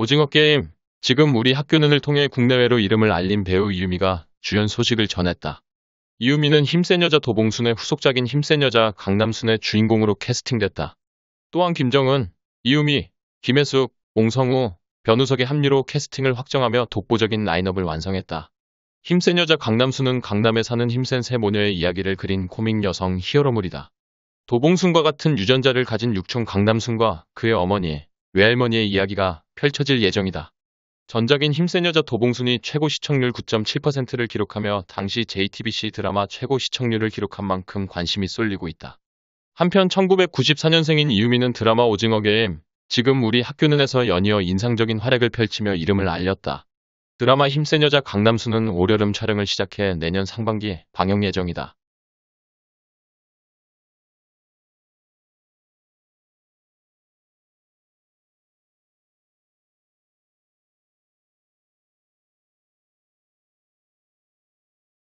오징어 게임 지금 우리 학교 눈을 통해 국내외로 이름을 알린 배우 이유미가 주연 소식을 전했다. 이유미는 힘센 여자 도봉순의 후속작인 힘센 여자 강남순의 주인공으로 캐스팅됐다. 또한 김정은, 이유미, 김혜숙, 옹성우, 변우석의 합류로 캐스팅을 확정하며 독보적인 라인업을 완성했다. 힘센 여자 강남순은 강남에 사는 힘센 세 모녀의 이야기를 그린 코믹 여성 히어로물이다. 도봉순과 같은 유전자를 가진 육촌 강남순과 그의 어머니, 외할머니의 이야기가 펼쳐질 예정이다. 전작인 힘센 여자 도봉순이 최고 시청률 9.7%를 기록하며 당시 JTBC 드라마 최고 시청률을 기록한 만큼 관심이 쏠리고 있다. 한편 1994년생인 이유미는 드라마 오징어 게임, 지금 우리 학교는에서 연이어 인상적인 활약을 펼치며 이름을 알렸다. 드라마 힘센 여자 강남수는 올여름 촬영을 시작해 내년 상반기에 방영 예정이다.